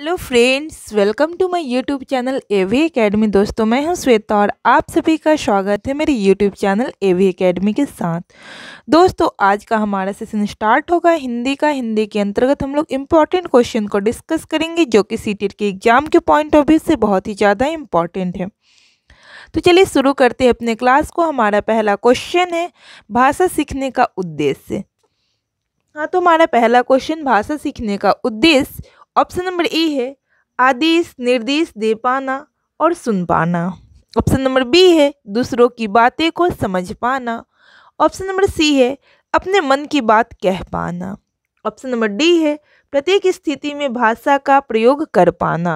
hello friends welcome to my YouTube channel AV academy दोस्तों मैं हूं श्वेता और आप सभी का स्वागत है मेरे यूट्यूब चैनल एवी एकेडमी के साथ दोस्तों आज का हमारा सेशन स्टार्ट होगा हिंदी का हिंदी के अंतर्गत हम लोग इम्पॉर्टेंट क्वेश्चन को डिस्कस करेंगे जो कि सी e के एग्जाम के पॉइंट ऑफ व्यू से बहुत ही ज़्यादा इम्पॉर्टेंट है तो चलिए शुरू करते हैं अपने क्लास को हमारा पहला क्वेश्चन है भाषा सीखने का उद्देश्य हाँ तो हमारा पहला क्वेश्चन भाषा सीखने का उद्देश्य ऑप्शन नंबर ए है आदेश निर्देश दे पाना और सुन पाना ऑप्शन नंबर बी है दूसरों की बातें को समझ पाना ऑप्शन नंबर सी है अपने मन की बात कह पाना ऑप्शन नंबर डी है प्रत्येक स्थिति में भाषा का प्रयोग कर पाना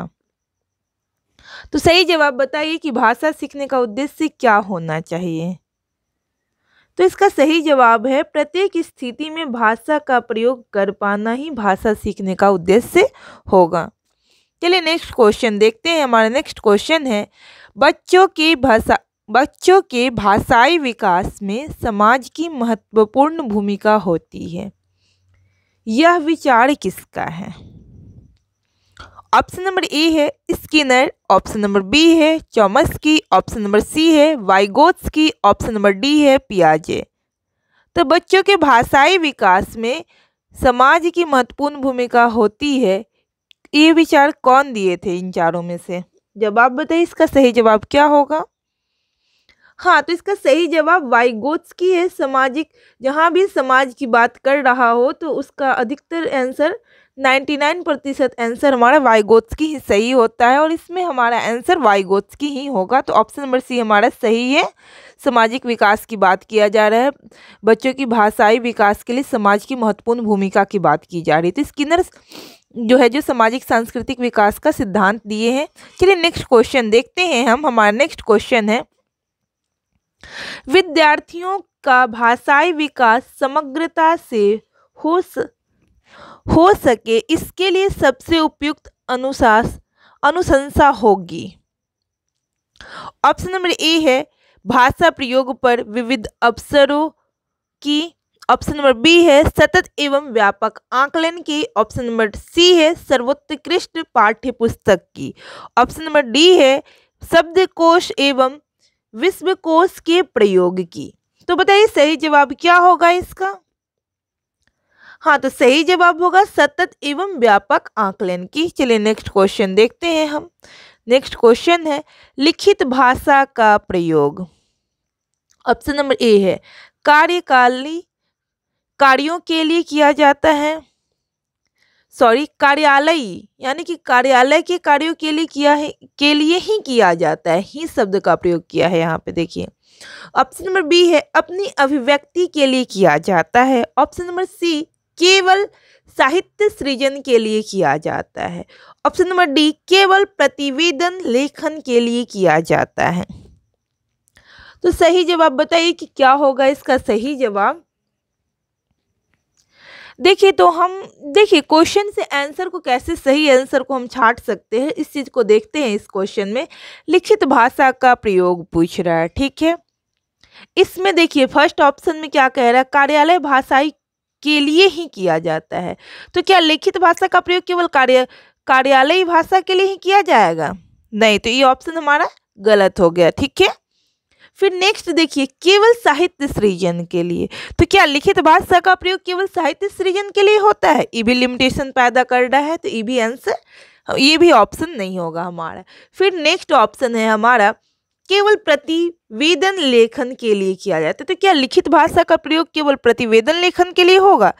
तो सही जवाब बताइए कि भाषा सीखने का उद्देश्य क्या होना चाहिए तो इसका सही जवाब है प्रत्येक स्थिति में भाषा का प्रयोग कर पाना ही भाषा सीखने का उद्देश्य होगा चलिए नेक्स्ट क्वेश्चन देखते हैं हमारा नेक्स्ट क्वेश्चन है बच्चों की भाषा बच्चों के भाषाई विकास में समाज की महत्वपूर्ण भूमिका होती है यह विचार किसका है ऑप्शन नंबर ए है स्किनर ऑप्शन नंबर बी है चौमस की ऑप्शन नंबर सी है वाइगोट्स की ऑप्शन नंबर डी है पियाजे तो बच्चों के भाषाई विकास में समाज की महत्वपूर्ण भूमिका होती है ये विचार कौन दिए थे इन चारों में से जवाब बताइए इसका सही जवाब क्या होगा हाँ तो इसका सही जवाब वाइगोट्स की है सामाजिक जहाँ भी समाज की बात कर रहा हो तो उसका अधिकतर आंसर 99 प्रतिशत आंसर हमारा की ही सही होता है और इसमें हमारा आंसर की ही होगा तो ऑप्शन नंबर सी हमारा सही है सामाजिक विकास की बात किया जा रहा है बच्चों की भाषाई विकास के लिए समाज की महत्वपूर्ण भूमिका की बात की जा रही है तो स्किनर जो है जो सामाजिक सांस्कृतिक विकास का सिद्धांत दिए हैं चलिए नेक्स्ट क्वेश्चन देखते हैं हम हमारा नेक्स्ट क्वेश्चन है विद्यार्थियों का भाषाई विकास समग्रता से हो हो सके इसके लिए सबसे उपयुक्त अनुशास अनुशंसा होगी ऑप्शन नंबर ए है भाषा प्रयोग पर विविध अवसरों की ऑप्शन नंबर बी है सतत एवं व्यापक आकलन की ऑप्शन नंबर सी है सर्वोत्कृष्ट पाठ्य पुस्तक की ऑप्शन नंबर डी है शब्दकोश एवं विश्वकोश के प्रयोग की तो बताइए सही जवाब क्या होगा इसका हाँ तो सही जवाब होगा सतत एवं व्यापक आकलन की चलिए नेक्स्ट क्वेश्चन देखते हैं हम नेक्स्ट क्वेश्चन है लिखित भाषा का प्रयोग ऑप्शन नंबर ए है कार्यकाली कार्यों के लिए किया जाता है सॉरी कार्यालय यानी कि कार्यालय के कार्यों के लिए किया है के लिए ही किया जाता है ही शब्द का प्रयोग किया है यहाँ पे देखिए ऑप्शन नंबर बी है अपनी अभिव्यक्ति के लिए किया जाता है ऑप्शन नंबर सी केवल साहित्य सृजन के लिए किया जाता है ऑप्शन नंबर डी केवल प्रतिवेदन लेखन के लिए किया जाता है तो सही जवाब बताइए कि क्या होगा इसका सही जवाब देखिए तो हम देखिए क्वेश्चन से आंसर को कैसे सही आंसर को हम छाट सकते हैं इस चीज़ को देखते हैं इस क्वेश्चन में लिखित भाषा का प्रयोग पूछ रहा है ठीक है इसमें देखिए फर्स्ट ऑप्शन में क्या कह रहा है कार्यालय भाषाई के लिए ही किया जाता है तो क्या लिखित भाषा का प्रयोग केवल कार्य कार्यालयी भाषा के लिए ही किया जाएगा नहीं तो ये ऑप्शन हमारा गलत हो गया ठीक है फिर नेक्स्ट देखिए केवल साहित्य सृजन के लिए तो क्या लिखित भाषा का प्रयोग केवल साहित्य सृजन के लिए होता है ये भी लिमिटेशन पैदा कर रहा है तो ये भी आंसर ये भी ऑप्शन नहीं होगा हमारा फिर नेक्स्ट ऑप्शन है हमारा केवल प्रतिवेदन लेखन के लिए किया जाता है तो क्या लिखित भाषा का प्रयोग केवल प्रतिवेदन लेखन के लिए होगा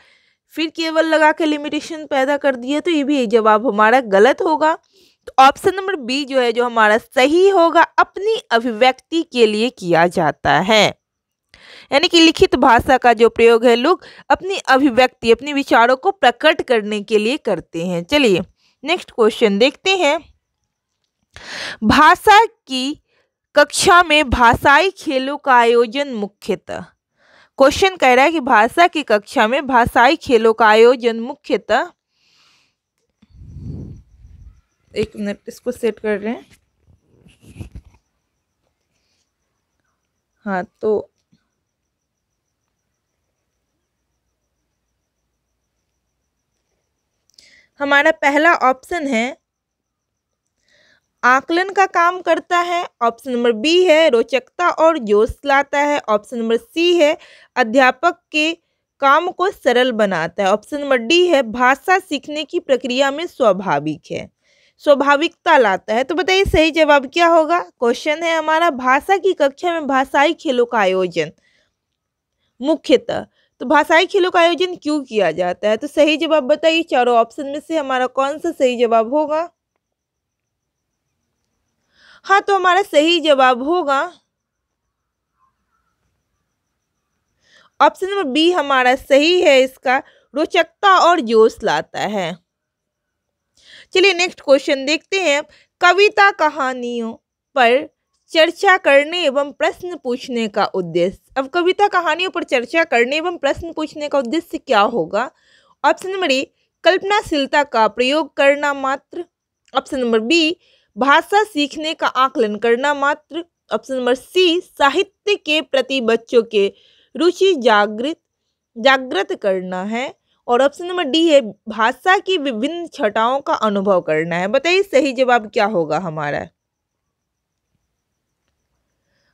फिर केवल लगा के लिमिटेशन पैदा कर दिया तो ये भी जवाब हमारा गलत होगा तो ऑप्शन नंबर बी जो है जो हमारा सही होगा अपनी अभिव्यक्ति के लिए किया जाता है यानी कि लिखित भाषा का जो प्रयोग है लोग अपनी अभिव्यक्ति अपने विचारों को प्रकट करने के लिए करते हैं चलिए नेक्स्ट क्वेश्चन देखते हैं भाषा की कक्षा में भाषाई खेलों का आयोजन मुख्यतः क्वेश्चन कह रहा है कि भाषा की कक्षा में भाषाई खेलों का आयोजन मुख्यतः एक मिनट इसको सेट कर रहे हैं हाँ तो हमारा पहला ऑप्शन है आकलन का काम करता है ऑप्शन नंबर बी है रोचकता और जोश लाता है ऑप्शन नंबर सी है अध्यापक के काम को सरल बनाता है ऑप्शन नंबर डी है भाषा सीखने की प्रक्रिया में स्वाभाविक है स्वाभाविकता लाता है तो बताइए सही जवाब क्या होगा क्वेश्चन है हमारा भाषा की कक्षा में भाषाई खेलों का आयोजन मुख्यतः तो भाषाई खेलों का आयोजन क्यों किया जाता है तो सही जवाब बताइए चारों ऑप्शन में से हमारा कौन सा सही जवाब होगा हाँ तो हमारा सही जवाब होगा ऑप्शन नंबर बी हमारा सही है इसका रोचकता और जोश लाता है चलिए नेक्स्ट क्वेश्चन देखते हैं कविता कहानियों पर चर्चा करने एवं प्रश्न पूछने का उद्देश्य अब कविता कहानियों पर चर्चा करने एवं प्रश्न पूछने का उद्देश्य क्या होगा ऑप्शन नंबर ए कल्पनाशीलता का प्रयोग करना मात्र ऑप्शन नंबर बी भाषा सीखने का आकलन करना मात्र ऑप्शन नंबर सी साहित्य के प्रति बच्चों के रुचि जागृत जागृत करना है और ऑप्शन नंबर डी है भाषा की विभिन्न छटाओं का अनुभव करना है बताइए सही जवाब क्या होगा हमारा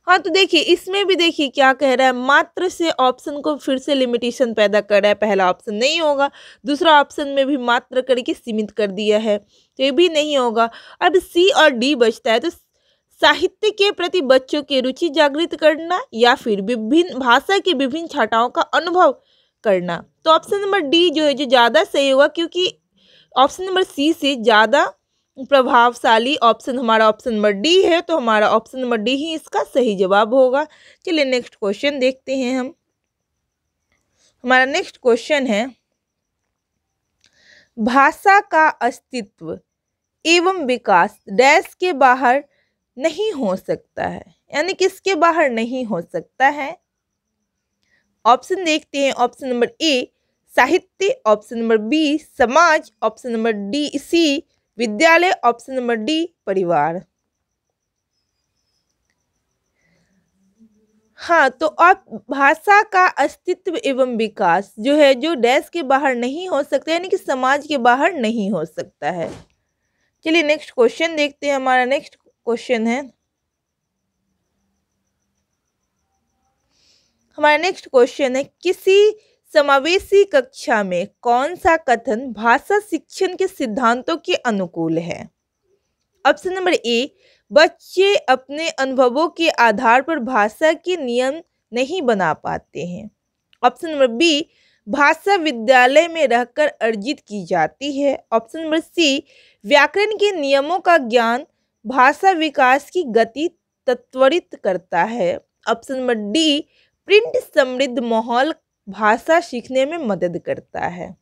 हाँ तो देखिए इसमें भी देखिए क्या कह रहा है मात्र से ऑप्शन को फिर से लिमिटेशन पैदा कर रहा है पहला ऑप्शन नहीं होगा दूसरा ऑप्शन में भी मात्र करके सीमित कर दिया है तो ये भी नहीं होगा अब सी और डी बचता है तो साहित्य के प्रति बच्चों की रुचि जागृत करना या फिर विभिन्न भाषा की विभिन्न छाटाओं का अनुभव करना तो ऑप्शन नंबर डी जो है जो ज़्यादा सही होगा क्योंकि ऑप्शन नंबर सी से ज़्यादा प्रभावशाली ऑप्शन हमारा ऑप्शन नंबर डी है तो हमारा ऑप्शन नंबर डी ही इसका सही जवाब होगा चलिए नेक्स्ट क्वेश्चन देखते हैं हम हमारा नेक्स्ट क्वेश्चन है भाषा का अस्तित्व एवं विकास डैश के बाहर नहीं हो सकता है यानी किसके बाहर नहीं हो सकता है ऑप्शन देखते हैं ऑप्शन नंबर ए साहित्य ऑप्शन नंबर बी समाज ऑप्शन नंबर डी सी विद्यालय ऑप्शन नंबर डी परिवार हाँ तो अब भाषा का अस्तित्व एवं विकास जो है जो डैश के बाहर नहीं हो सकता यानी कि समाज के बाहर नहीं हो सकता है चलिए नेक्स्ट क्वेश्चन देखते हैं हमारा नेक्स्ट क्वेश्चन है हमारा नेक्स्ट क्वेश्चन है किसी समावेशी कक्षा में कौन सा कथन भाषा शिक्षण के सिद्धांतों के अनुकूल है ऑप्शन नंबर ए बच्चे अपने अनुभवों के आधार पर भाषा के नियम नहीं बना पाते हैं ऑप्शन नंबर बी भाषा विद्यालय में रहकर अर्जित की जाती है ऑप्शन नंबर सी व्याकरण के नियमों का ज्ञान भाषा विकास की गति तत्वरित करता है ऑप्शन नंबर डी प्रिंट समृद्ध माहौल भाषा सीखने में मदद करता है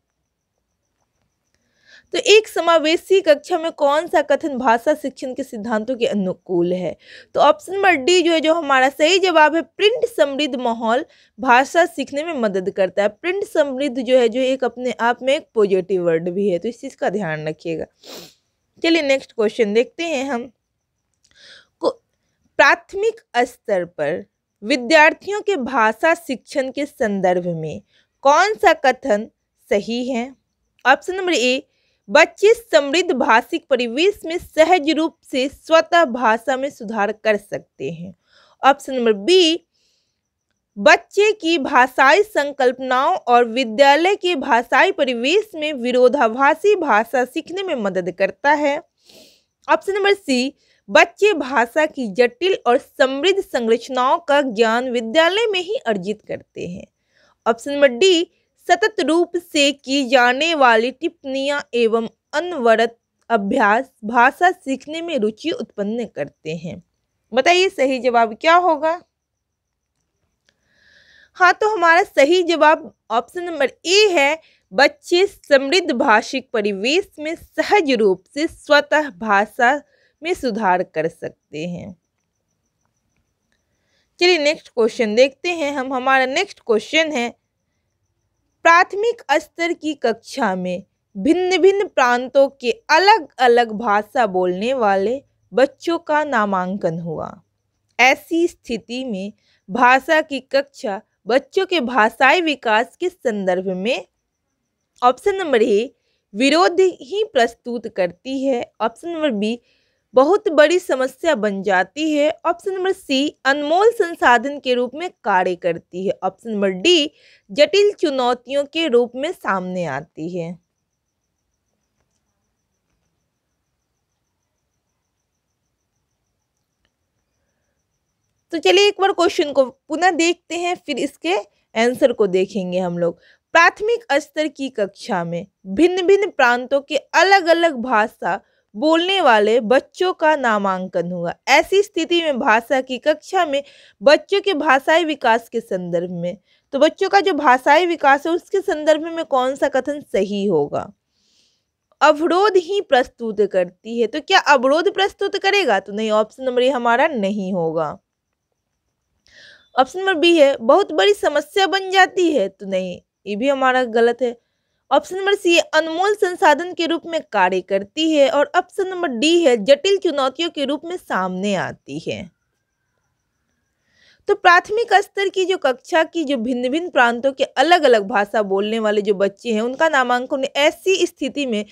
तो एक समावेशी कक्षा में कौन सा कथन भाषा शिक्षण के सिद्धांतों के अनुकूल है तो ऑप्शन नंबर डी जो है जो हमारा सही जवाब है प्रिंट समृद्ध माहौल भाषा सीखने में मदद करता है प्रिंट समृद्ध जो है जो एक अपने आप में एक पॉजिटिव वर्ड भी है तो इस चीज़ का ध्यान रखिएगा चलिए नेक्स्ट क्वेश्चन देखते हैं हम प्राथमिक स्तर पर विद्यार्थियों के भाषा शिक्षण के संदर्भ में कौन सा कथन सही है ऑप्शन नंबर ए बच्चे समृद्ध भाषिक परिवेश में सहज रूप से स्वतः भाषा में सुधार कर सकते हैं ऑप्शन नंबर बी बच्चे की भाषाई संकल्पनाओं और विद्यालय के भाषाई परिवेश में विरोधाभासी भाषा सीखने में मदद करता है ऑप्शन नंबर सी बच्चे भाषा की जटिल और समृद्ध संरचनाओं का ज्ञान विद्यालय में ही अर्जित करते हैं ऑप्शन नंबर डी सतत रूप से की जाने वाली टिप्पणियाँ एवं अनवरत अभ्यास भाषा सीखने में रुचि उत्पन्न करते हैं बताइए सही जवाब क्या होगा हाँ तो हमारा सही जवाब ऑप्शन नंबर ए है बच्चे समृद्ध भाषिक परिवेश में सहज रूप से स्वतः भाषा में सुधार कर सकते हैं चलिए नेक्स्ट क्वेश्चन देखते हैं हम हमारा नेक्स्ट क्वेश्चन है प्राथमिक स्तर की कक्षा में भिन्न भिन्न प्रांतों के अलग अलग भाषा बोलने वाले बच्चों का नामांकन हुआ ऐसी स्थिति में भाषा की कक्षा बच्चों के भाषाई विकास के संदर्भ में ऑप्शन नंबर ए विरोध ही प्रस्तुत करती है ऑप्शन नंबर बी बहुत बड़ी समस्या बन जाती है ऑप्शन नंबर सी अनमोल संसाधन के रूप में कार्य करती है ऑप्शन नंबर डी जटिल चुनौतियों के रूप में सामने आती है तो चलिए एक बार क्वेश्चन को पुनः देखते हैं फिर इसके आंसर को देखेंगे हम लोग प्राथमिक स्तर की कक्षा में भिन्न भिन्न प्रांतों के अलग अलग भाषा बोलने वाले बच्चों का नामांकन हुआ ऐसी स्थिति में भाषा की कक्षा में बच्चों के भाषाई विकास के संदर्भ में तो बच्चों का जो भाषाई विकास है उसके संदर्भ में कौन सा कथन सही होगा अवरोध ही प्रस्तुत करती है तो क्या अवरोध प्रस्तुत करेगा तो नहीं ऑप्शन नंबर ये हमारा नहीं होगा ऑप्शन नंबर बी है बहुत बड़ी समस्या बन जाती है तो नहीं ये भी हमारा गलत है ऑप्शन नंबर सी अनमोल संसाधन के रूप में कार्य करती है और ऑप्शन नंबर डी है जटिल चुनौतियों के रूप में सामने आती है तो प्राथमिक स्तर की जो कक्षा की जो भिन्न भिन्न प्रांतों के अलग अलग भाषा बोलने वाले जो बच्चे हैं उनका नामांकन ऐसी स्थिति में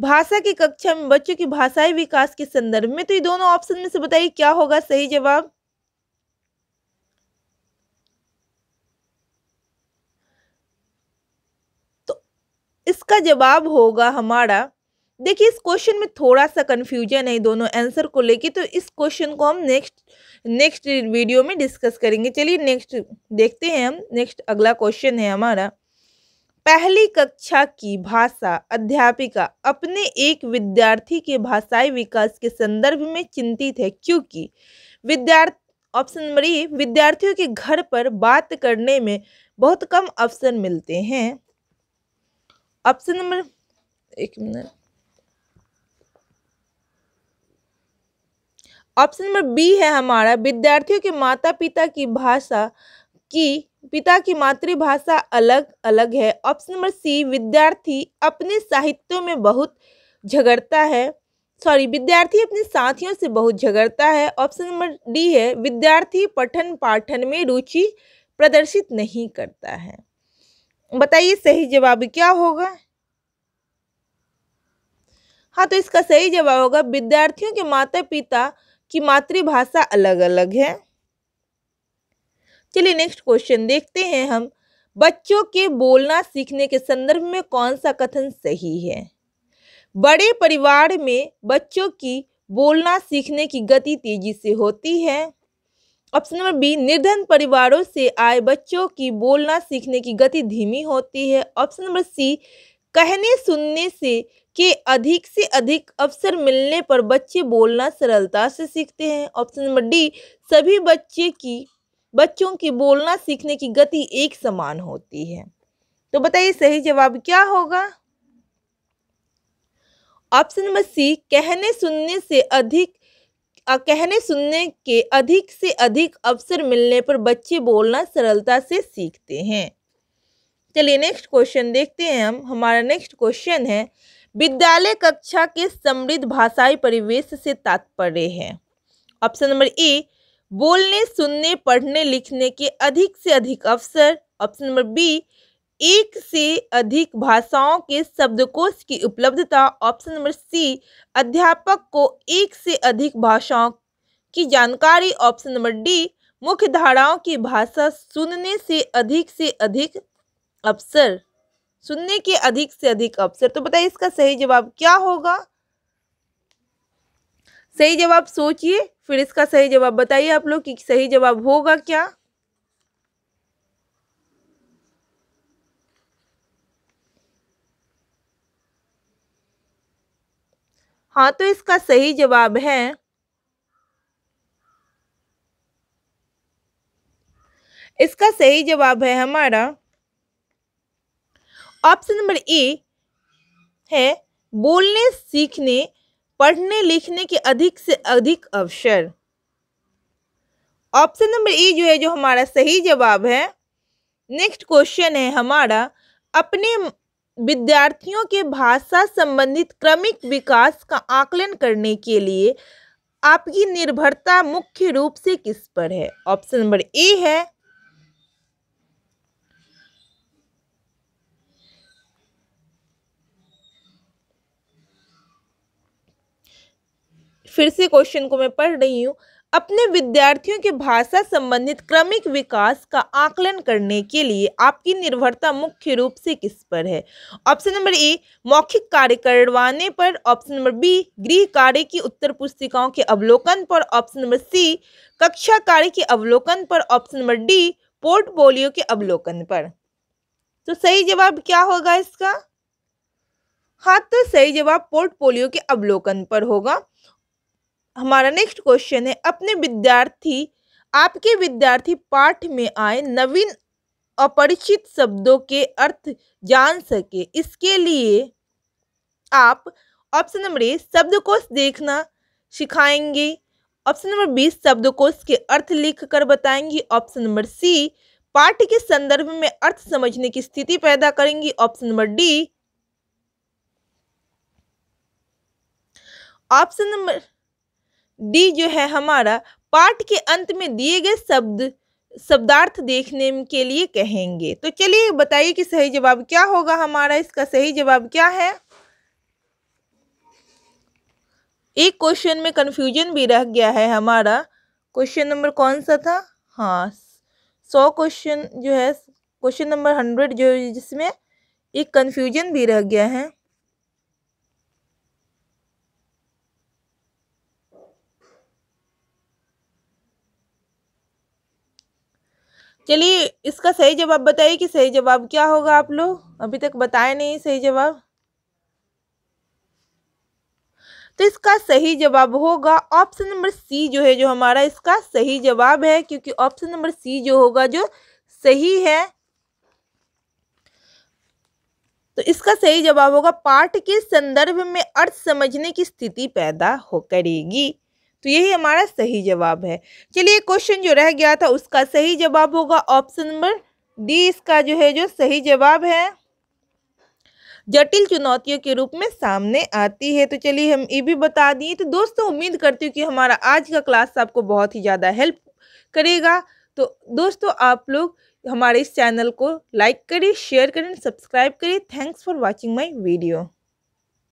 भाषा की कक्षा में बच्चों की भाषाई विकास के संदर्भ में तो ये दोनों ऑप्शन में से बताइए क्या होगा सही जवाब इसका जवाब होगा हमारा देखिए इस क्वेश्चन में थोड़ा सा कन्फ्यूजन है दोनों आंसर को लेके तो इस क्वेश्चन को हम नेक्स्ट नेक्स्ट वीडियो में डिस्कस करेंगे चलिए नेक्स्ट देखते हैं हम नेक्स्ट अगला क्वेश्चन है हमारा पहली कक्षा की भाषा अध्यापिका अपने एक विद्यार्थी के भाषाई विकास के संदर्भ में चिंतित है क्योंकि विद्यार्थी ऑप्शन नंबर ए विद्यार्थियों के घर पर बात करने में बहुत कम अवसर मिलते हैं ऑप्शन नंबर एक मिनट ऑप्शन नंबर बी है हमारा विद्यार्थियों के माता पिता की भाषा की पिता की मातृभाषा अलग अलग है ऑप्शन नंबर सी विद्यार्थी अपने साहित्यों में बहुत झगड़ता है सॉरी विद्यार्थी अपने साथियों से बहुत झगड़ता है ऑप्शन नंबर डी है विद्यार्थी पठन पाठन में रुचि प्रदर्शित नहीं करता है बताइए सही जवाब क्या होगा हाँ तो इसका सही जवाब होगा विद्यार्थियों के माता पिता की मातृभाषा अलग अलग है चलिए नेक्स्ट क्वेश्चन देखते हैं हम बच्चों के बोलना सीखने के संदर्भ में कौन सा कथन सही है बड़े परिवार में बच्चों की बोलना सीखने की गति तेजी से होती है ऑप्शन नंबर बी निर्धन परिवारों से आए बच्चों की बोलना सीखने की गति धीमी होती है ऑप्शन नंबर सी कहने सुनने से के अधिक से अधिक अवसर मिलने पर बच्चे बोलना सरलता से सीखते हैं ऑप्शन नंबर डी सभी बच्चे की बच्चों की बोलना सीखने की गति एक समान होती है तो बताइए सही जवाब क्या होगा ऑप्शन नंबर सी कहने सुनने से अधिक कहने सुनने के अधिक से अधिक अवसर मिलने पर बच्चे बोलना सरलता से सीखते हैं चलिए नेक्स्ट क्वेश्चन देखते हैं हम हमारा नेक्स्ट क्वेश्चन है विद्यालय कक्षा के समृद्ध भाषाई परिवेश से तात्पर्य है ऑप्शन नंबर ए बोलने सुनने पढ़ने लिखने के अधिक से अधिक अवसर ऑप्शन नंबर बी एक से अधिक भाषाओं के शब्दकोश की उपलब्धता ऑप्शन नंबर सी अध्यापक को एक से अधिक भाषाओं की जानकारी ऑप्शन नंबर डी मुख्य धाराओं की भाषा सुनने से अधिक से अधिक अवसर सुनने के अधिक से अधिक अवसर तो बताइए इसका सही जवाब क्या होगा सही जवाब सोचिए फिर इसका सही जवाब बताइए आप लोग कि सही जवाब होगा क्या हाँ तो इसका सही जवाब है इसका सही जवाब है हमारा ऑप्शन नंबर ए है बोलने सीखने पढ़ने लिखने के अधिक से अधिक अवसर ऑप्शन नंबर ए जो है जो हमारा सही जवाब है नेक्स्ट क्वेश्चन है हमारा अपने विद्यार्थियों के भाषा संबंधित क्रमिक विकास का आकलन करने के लिए आपकी निर्भरता मुख्य रूप से किस पर है ऑप्शन नंबर ए है फिर से क्वेश्चन को मैं पढ़ रही हूँ अपने विद्यार्थियों के भाषा संबंधित क्रमिक विकास का आकलन करने के लिए आपकी निर्भरता मुख्य रूप से किस पर है ऑप्शन नंबर ए मौखिक कार्य करवाने पर ऑप्शन नंबर बी गृह कार्य की उत्तर पुस्तिकाओं के अवलोकन पर ऑप्शन नंबर सी कक्षा कार्य के अवलोकन पर ऑप्शन नंबर डी पोर्टफोलियो के अवलोकन पर तो सही जवाब क्या होगा इसका हाँ तो सही जवाब पोर्टफोलियो के अवलोकन पर होगा हमारा नेक्स्ट क्वेश्चन है अपने विद्यार्थी आपके विद्यार्थी पाठ में आए नवीन अपरिचित शब्दों के अर्थ जान सके इसके लिए आप ऑप्शन नंबर ए शब्दकोश देखना सिखाएंगे ऑप्शन नंबर बी शब्दकोश के अर्थ लिख कर बताएंगे ऑप्शन नंबर सी पाठ के संदर्भ में अर्थ समझने की स्थिति पैदा करेंगी option number D option number D जो है हमारा पाठ के अंत में दिए गए शब्द शब्दार्थ देखने के लिए कहेंगे तो चलिए बताइए कि सही जवाब क्या होगा हमारा इसका सही जवाब क्या है एक क्वेश्चन में कन्फ्यूजन भी रह गया है हमारा क्वेश्चन नंबर कौन सा था हाँ सौ क्वेश्चन जो है क्वेश्चन नंबर हंड्रेड जो जिसमें एक कन्फ्यूजन भी रह गया है चलिए इसका सही जवाब बताइए कि सही जवाब क्या होगा आप लोग अभी तक बताए नहीं सही जवाब तो इसका सही जवाब होगा ऑप्शन नंबर सी जो है जो हमारा इसका सही जवाब है क्योंकि ऑप्शन नंबर सी जो होगा जो सही है तो इसका सही जवाब होगा पाठ के संदर्भ में अर्थ समझने की स्थिति पैदा हो करेगी तो यही हमारा सही जवाब है चलिए क्वेश्चन जो रह गया था उसका सही जवाब होगा ऑप्शन नंबर डी इसका जो है जो सही जवाब है जटिल चुनौतियों के रूप में सामने आती है तो चलिए हम ये भी बता दिए तो दोस्तों उम्मीद करती हूँ कि हमारा आज का क्लास आपको बहुत ही ज़्यादा हेल्प करेगा तो दोस्तों आप लोग हमारे इस चैनल को लाइक करें शेयर करें सब्सक्राइब करें thanks for watching my video